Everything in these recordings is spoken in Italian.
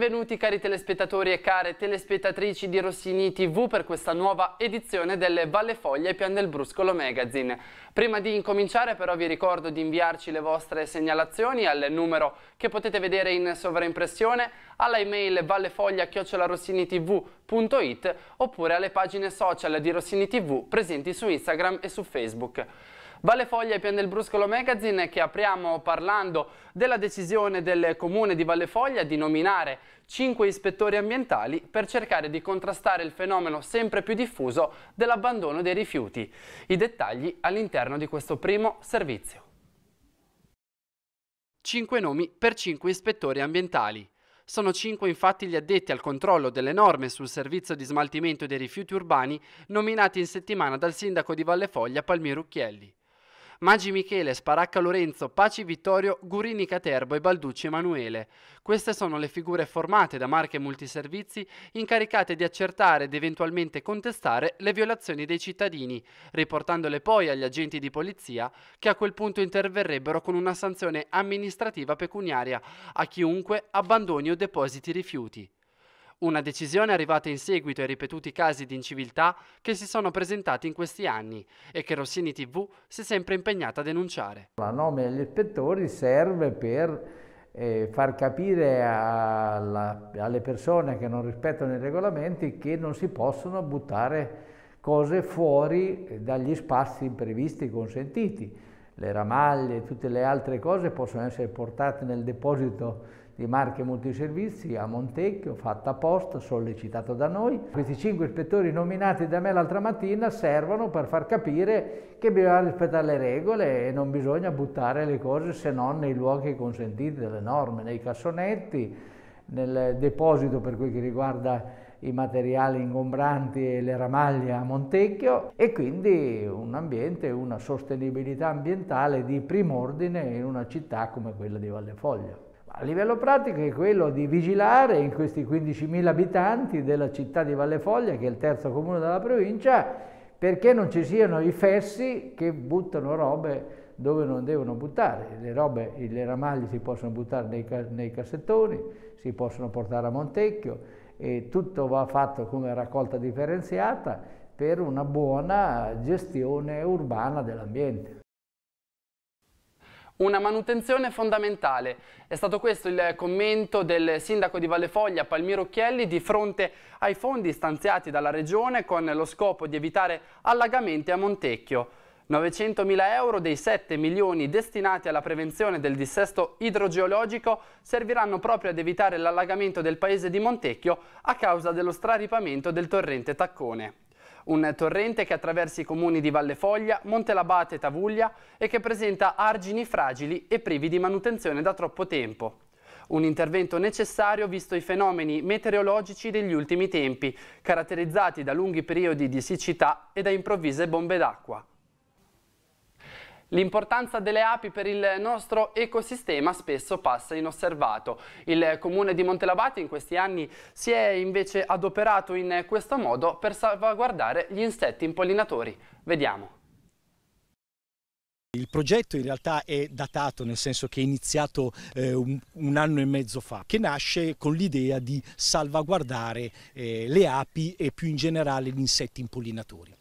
benvenuti cari telespettatori e care telespettatrici di Rossini TV per questa nuova edizione delle Valle Foglie e Pian del Bruscolo Magazine. Prima di incominciare però vi ricordo di inviarci le vostre segnalazioni al numero che potete vedere in sovraimpressione, alla email vallefoglia-rossinitv.it oppure alle pagine social di Rossini TV presenti su Instagram e su Facebook. Valle Foglia e Pian del Bruscolo Magazine che apriamo parlando della decisione del comune di Valle Foglia di nominare cinque ispettori ambientali per cercare di contrastare il fenomeno sempre più diffuso dell'abbandono dei rifiuti. I dettagli all'interno di questo primo servizio. Cinque nomi per cinque ispettori ambientali. Sono cinque infatti gli addetti al controllo delle norme sul servizio di smaltimento dei rifiuti urbani nominati in settimana dal sindaco di Valle Foglia Palmiro Rucchielli. Maggi Michele, Sparacca Lorenzo, Paci Vittorio, Gurini Caterbo e Balducci Emanuele. Queste sono le figure formate da marche multiservizi incaricate di accertare ed eventualmente contestare le violazioni dei cittadini, riportandole poi agli agenti di polizia che a quel punto interverrebbero con una sanzione amministrativa pecuniaria a chiunque abbandoni o depositi rifiuti. Una decisione arrivata in seguito ai ripetuti casi di inciviltà che si sono presentati in questi anni e che Rossini TV si è sempre impegnata a denunciare. La nomina degli ispettori serve per eh, far capire alla, alle persone che non rispettano i regolamenti che non si possono buttare cose fuori dagli spazi previsti e consentiti. Le ramaglie e tutte le altre cose possono essere portate nel deposito di marche multiservizi a Montecchio, fatta apposta, sollecitato da noi. Questi cinque ispettori nominati da me l'altra mattina servono per far capire che bisogna rispettare le regole e non bisogna buttare le cose se non nei luoghi consentiti dalle norme, nei cassonetti, nel deposito per quel che riguarda i materiali ingombranti e le ramaglie a Montecchio e quindi un ambiente, una sostenibilità ambientale di prim'ordine in una città come quella di Vallefoglio. A livello pratico è quello di vigilare in questi 15.000 abitanti della città di Valle Foglia, che è il terzo comune della provincia, perché non ci siano i fessi che buttano robe dove non devono buttare. Le robe, le ramaglie si possono buttare nei, nei cassettoni, si possono portare a Montecchio e tutto va fatto come raccolta differenziata per una buona gestione urbana dell'ambiente una manutenzione fondamentale. È stato questo il commento del sindaco di Vallefoglia Palmiro Chielli di fronte ai fondi stanziati dalla regione con lo scopo di evitare allagamenti a Montecchio. 900.000 euro dei 7 milioni destinati alla prevenzione del dissesto idrogeologico serviranno proprio ad evitare l'allagamento del paese di Montecchio a causa dello straripamento del torrente Taccone un torrente che attraversa i comuni di Valle Foglia, Montelabate e Tavuglia e che presenta argini fragili e privi di manutenzione da troppo tempo. Un intervento necessario visto i fenomeni meteorologici degli ultimi tempi, caratterizzati da lunghi periodi di siccità e da improvvise bombe d'acqua. L'importanza delle api per il nostro ecosistema spesso passa inosservato. Il comune di Montelabate in questi anni si è invece adoperato in questo modo per salvaguardare gli insetti impollinatori. Vediamo. Il progetto in realtà è datato, nel senso che è iniziato eh, un, un, anno e mezzo fa, che nasce con l'idea di salvaguardare eh, le api e più in generale gli insetti impollinatori.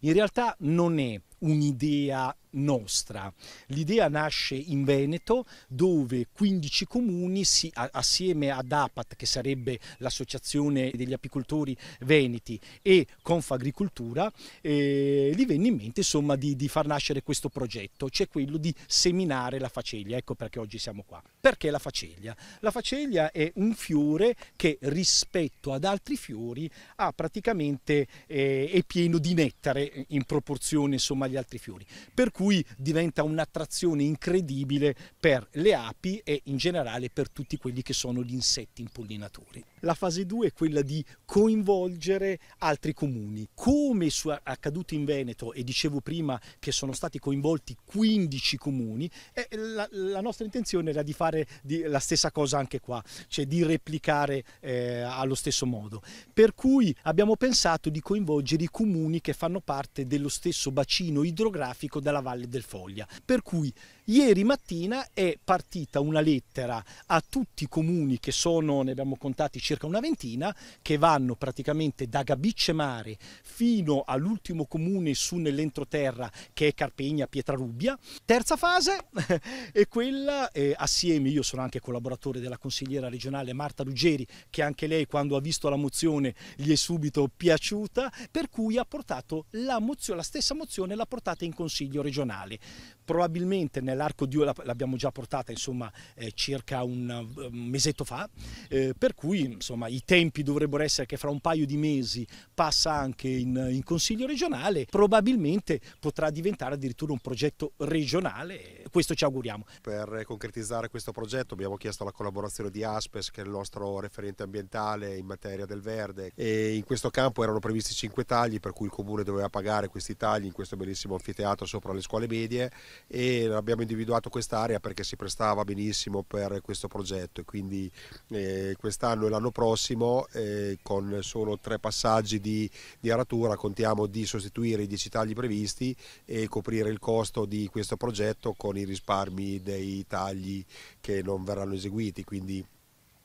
In realtà non è un'idea nostra. L'idea nasce in Veneto dove 15 comuni si, a, assieme ad APAT che sarebbe l'associazione degli apicoltori veneti e Confagricoltura eh, gli venne in mente insomma di, di far nascere questo progetto cioè quello di seminare la faceglia ecco perché oggi siamo qua. Perché la faceglia? La faceglia è un fiore che rispetto ad altri fiori ha praticamente eh, è pieno di nettare in proporzione insomma agli altri fiori, per cui diventa un'attrazione incredibile per le api e in generale per tutti quelli che sono gli insetti impollinatori. La fase 2 è quella di coinvolgere altri comuni, come è accaduto in Veneto e dicevo prima che sono stati coinvolti 15 comuni, eh, la, la, nostra intenzione era di fare di, la stessa cosa anche qua, cioè di replicare eh, allo stesso modo, per cui abbiamo pensato di coinvolgere i comuni che fanno parte dello stesso bacino bacino idrografico della Valle del Foglia, per cui Ieri mattina è partita una lettera a tutti i comuni che sono, ne abbiamo contati circa una ventina, che vanno praticamente da Gabicce Mare fino all'ultimo comune su nell'entroterra che è Carpegna Pietrarubbia. Terza fase è quella, eh, assieme io sono anche collaboratore della consigliera regionale Marta Ruggeri, che anche lei quando ha visto la mozione gli è subito piaciuta, per cui ha portato la, mozione, la stessa mozione l'ha portata in consiglio regionale. Probabilmente nel l'arco di l'abbiamo già portata insomma, eh, circa un mesetto fa, eh, per cui insomma, i tempi dovrebbero essere che fra un paio di mesi passa anche in, in Consiglio regionale, probabilmente potrà diventare addirittura un progetto regionale, questo ci auguriamo. Per concretizzare questo progetto abbiamo chiesto la collaborazione di Aspes che è il nostro referente ambientale in materia del verde e in questo campo erano previsti cinque tagli per cui il comune doveva pagare questi tagli in questo bellissimo anfiteatro sopra le scuole medie e abbiamo individuato quest'area perché si prestava benissimo per questo progetto e quindi eh, quest'anno e l'anno prossimo eh, con solo tre passaggi di, di, aratura contiamo di sostituire i dieci tagli previsti e coprire il costo di questo progetto con i risparmi dei tagli che non verranno eseguiti. Quindi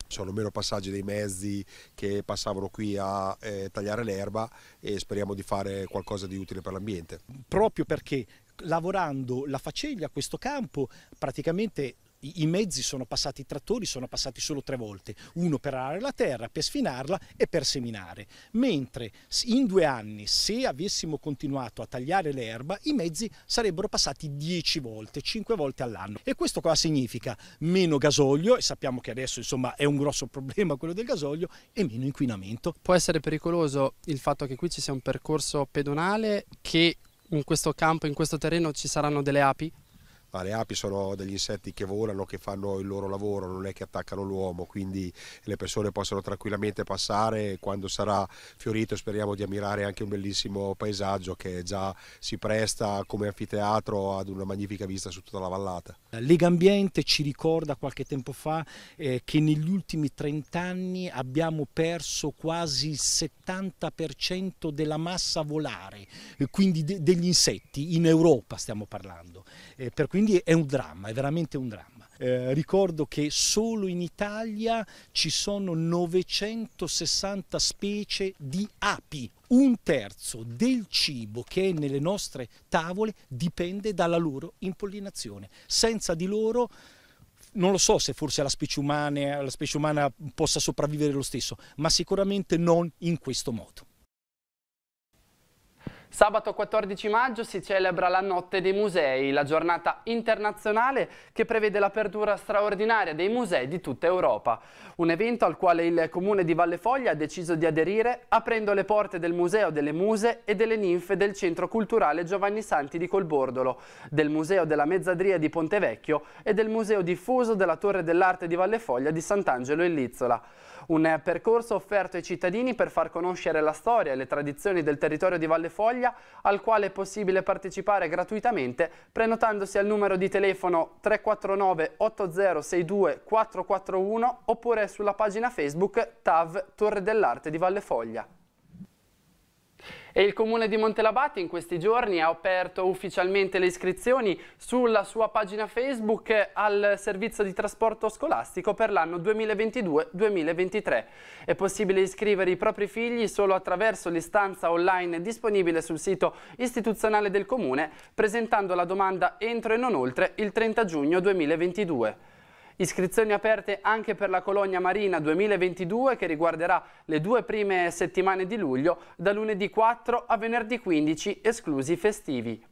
sono meno passaggi dei mezzi che passavano qui a eh, tagliare l'erba e speriamo di fare qualcosa di utile per l'ambiente. Proprio perché lavorando la faceglia, questo campo, praticamente i mezzi sono passati, i trattori sono passati solo tre volte, uno per arare la terra, per sfinarla e per seminare, mentre in due anni se avessimo continuato a tagliare l'erba i mezzi sarebbero passati dieci volte, cinque volte all'anno e questo cosa significa? Meno gasolio e sappiamo che adesso insomma è un grosso problema quello del gasolio e meno inquinamento. Può essere pericoloso il fatto che qui ci sia un percorso pedonale che in questo campo, in questo terreno ci saranno delle api ma ah, le api sono degli insetti che volano, che fanno il loro lavoro, non è che attaccano l'uomo, quindi le persone possono tranquillamente passare e quando sarà fiorito speriamo di ammirare anche un bellissimo paesaggio che già si presta come anfiteatro ad una magnifica vista su tutta la vallata. Lega Ambiente ci ricorda qualche tempo fa eh, che negli ultimi 30 anni abbiamo perso quasi il 70% della massa volare, eh, quindi de degli insetti, in Europa stiamo parlando. Eh, per cui quindi è un dramma, è veramente un dramma. Eh, ricordo che solo in Italia ci sono 960 specie di api. Un terzo del cibo che è nelle nostre tavole dipende dalla loro impollinazione. Senza di loro non lo so se forse la specie, umana, la specie umana possa sopravvivere lo stesso, ma sicuramente non in questo modo. Sabato 14 maggio si celebra la Notte dei Musei, la giornata internazionale che prevede l'apertura straordinaria dei musei di tutta Europa. Un evento al quale il comune di Vallefoglia ha deciso di aderire aprendo le porte del Museo delle Muse e delle Ninfe del Centro Culturale Giovanni Santi di Colbordolo, del Museo della Mezzadria di Pontevecchio e del Museo diffuso della Torre dell'Arte di Vallefoglia di Sant'Angelo in Lizzola. Un percorso offerto ai cittadini per far conoscere la storia e le tradizioni del territorio di Valle Foglia, al quale è possibile partecipare gratuitamente prenotandosi al numero di telefono 349 8062 441 oppure sulla pagina Facebook TAV Torre dell'Arte di Valle Foglia. E il comune di Montelabate in questi giorni ha aperto ufficialmente le iscrizioni sulla sua pagina Facebook al servizio di trasporto scolastico per l'anno 2022-2023. È possibile iscrivere i propri figli solo attraverso l'istanza online disponibile sul sito istituzionale del comune presentando la domanda entro e non oltre il 30 giugno 2022. Iscrizioni aperte anche per la Colonia Marina 2022 che riguarderà le due prime settimane di luglio da lunedì 4 a venerdì 15 esclusi festivi.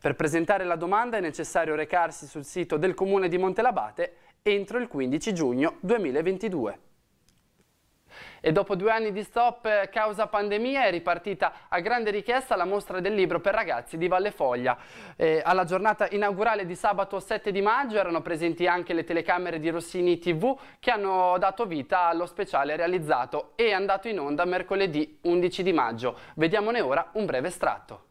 Per presentare la domanda è necessario recarsi sul sito del Comune di Montelabate entro il 15 giugno 2022. E dopo due anni di stop eh, causa pandemia è ripartita a grande richiesta la mostra del libro per ragazzi di Valle Foglia. alla giornata inaugurale di sabato 7 di maggio erano presenti anche le telecamere di Rossini TV che hanno dato vita allo speciale realizzato e andato in onda mercoledì 11 di maggio. Vediamone ora un breve estratto.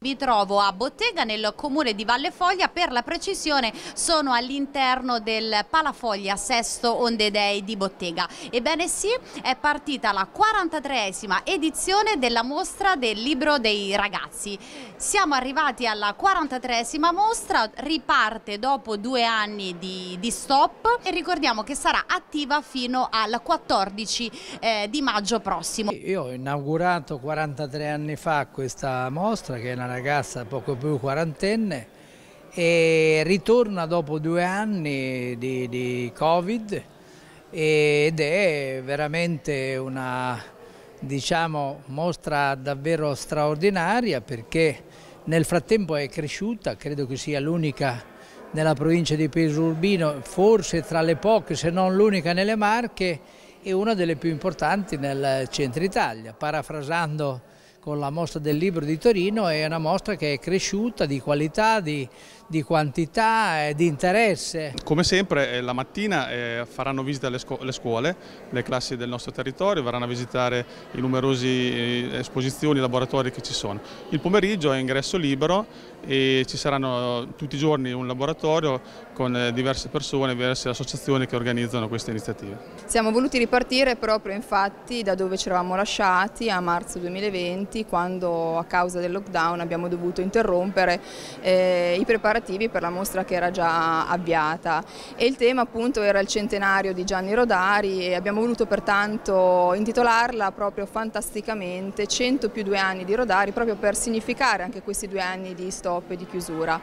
Vi trovo a Bottega nel comune di Valle Foglia, per la precisione sono all'interno del Palafoglia Sesto Onde Dei di Bottega. Ebbene sì, è partita la 43esima edizione della mostra del libro dei ragazzi. Siamo arrivati alla 43esima mostra, riparte dopo due anni di, di stop e ricordiamo che sarà attiva fino al 14 eh, di maggio prossimo. Io ho inaugurato 43 anni fa questa mostra che è la ragazza poco più quarantenne e ritorna dopo due anni di, di Covid ed è veramente una diciamo, mostra davvero straordinaria perché nel frattempo è cresciuta, credo che sia l'unica nella provincia di Pesurbino, forse tra le poche se non l'unica nelle Marche e una delle più importanti nel centro Italia, parafrasando con la mostra del libro di Torino è una mostra che è cresciuta di qualità, di, di quantità e di interesse. Come sempre eh, la mattina eh, faranno visita alle le scuole, le classi del nostro territorio, verranno a visitare i numerosi eh, esposizioni, laboratori che ci sono. Il pomeriggio è ingresso libero e ci saranno tutti i giorni un laboratorio con eh, diverse persone, diverse associazioni che organizzano queste iniziative. Siamo voluti ripartire proprio infatti da dove ci eravamo lasciati a marzo 2020 quando a causa del lockdown abbiamo dovuto interrompere eh, i preparativi per la mostra che era già avviata e il tema appunto era il centenario di Gianni Rodari e abbiamo voluto pertanto intitolarla proprio fantasticamente 100 più 2 anni di Rodari proprio per significare anche questi due anni di storia stop e di chiusura.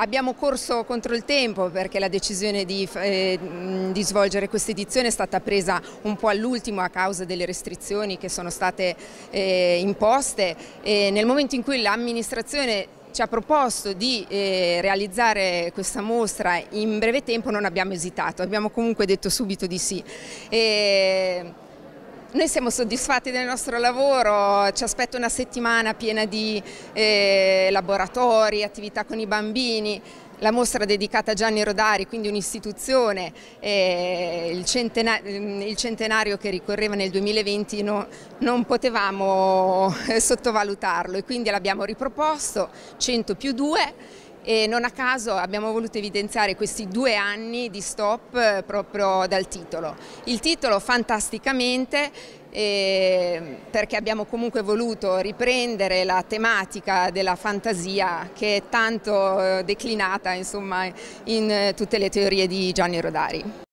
Abbiamo corso contro il tempo perché la decisione di, eh, di svolgere questa edizione è stata presa un po' all'ultimo a causa delle restrizioni che sono state eh, imposte e nel momento in cui l'amministrazione ci ha proposto di eh, realizzare questa mostra in breve tempo non abbiamo esitato, abbiamo comunque detto subito di sì. E noi siamo soddisfatti del nostro lavoro, ci aspetta una settimana piena di eh, laboratori, attività con i bambini, la mostra dedicata a Gianni Rodari, quindi un'istituzione, eh, il, centena il, centenario che ricorreva nel 2020 no, non potevamo eh, sottovalutarlo e quindi l'abbiamo riproposto, 100 più 2 e non a caso abbiamo voluto evidenziare questi due anni di stop eh, proprio dal titolo. Il titolo fantasticamente ehm, perché abbiamo comunque voluto riprendere la tematica della fantasia che è tanto eh, declinata insomma, in eh, tutte le teorie di Gianni Rodari.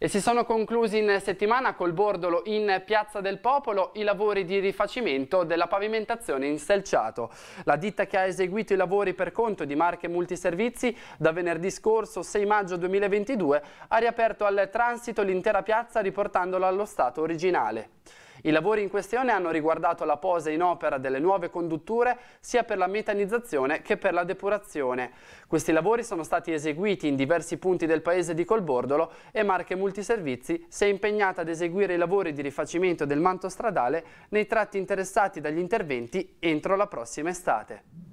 E si sono conclusi in settimana col Bordolo in Piazza del Popolo i lavori di rifacimento della pavimentazione in selciato. La ditta che ha eseguito i lavori per conto di Marche Multiservizi da venerdì scorso 6 maggio 2022 ha riaperto al transito l'intera piazza riportandola allo stato originale. I lavori in questione hanno riguardato la posa in opera delle nuove condutture sia per la metanizzazione che per la depurazione. Questi lavori sono stati eseguiti in diversi punti del paese di Colbordolo e Marche Multiservizi si è impegnata ad eseguire i lavori di rifacimento del manto stradale nei tratti interessati dagli interventi entro la prossima estate.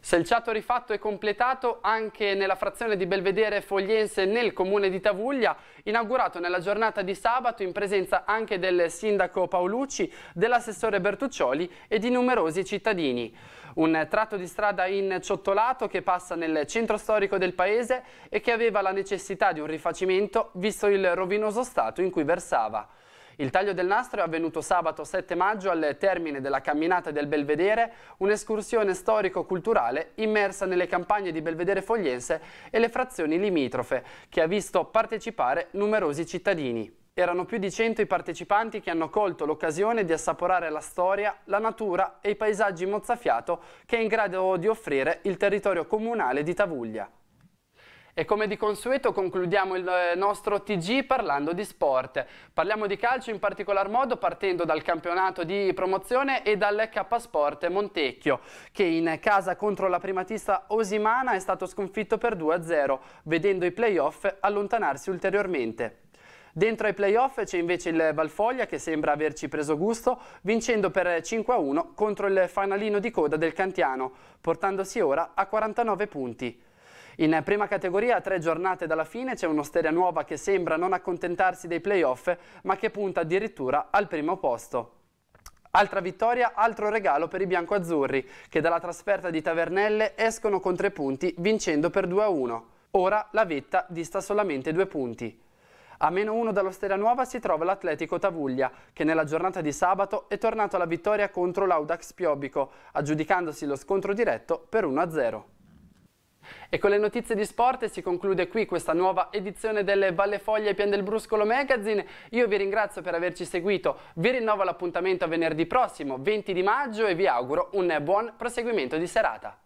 Selciato rifatto e completato anche nella frazione di Belvedere Fogliense nel comune di Tavuglia, inaugurato nella giornata di sabato in presenza anche del sindaco Paolucci, dell'assessore Bertuccioli e di numerosi cittadini. Un tratto di strada in ciottolato che passa nel centro storico del paese e che aveva la necessità di un rifacimento visto il rovinoso stato in cui versava. Il taglio del nastro è avvenuto sabato 7 maggio al termine della camminata del Belvedere, un'escursione storico-culturale immersa nelle campagne di Belvedere Fogliense e le frazioni limitrofe, che ha visto partecipare numerosi cittadini. Erano più di 100 i partecipanti che hanno colto l'occasione di assaporare la storia, la natura e i paesaggi mozzafiato che è in grado di offrire il territorio comunale di Tavuglia. E come di consueto concludiamo il eh, nostro TG parlando di sport. Parliamo di calcio in particolar modo partendo dal campionato di promozione e dal K Sport Montecchio che in casa contro la primatista Osimana è stato sconfitto per 2-0 vedendo i playoff allontanarsi ulteriormente. Dentro ai playoff c'è invece il Valfoglia che sembra averci preso gusto, vincendo per 5-1 contro il fanalino di coda del Cantiano, portandosi ora a 49 punti. In prima categoria, a tre giornate dalla fine, c'è un'Osteria nuova che sembra non accontentarsi dei playoff, ma che punta addirittura al primo posto. Altra vittoria, altro regalo per i biancoazzurri, che dalla trasferta di Tavernelle escono con tre punti, vincendo per 2-1. Ora la vetta dista solamente due punti. A meno uno dallo dall'Osteria Nuova si trova l'Atletico Tavuglia, che nella giornata di sabato è tornato alla vittoria contro l'Audax Piobico, aggiudicandosi lo scontro diretto per 1-0. E con le notizie di sport si conclude qui questa nuova edizione delle Valle Foglie e Pian del Bruscolo Magazine. Io vi ringrazio per averci seguito, vi rinnovo l'appuntamento a venerdì prossimo, 20 di maggio, e vi auguro un buon proseguimento di serata.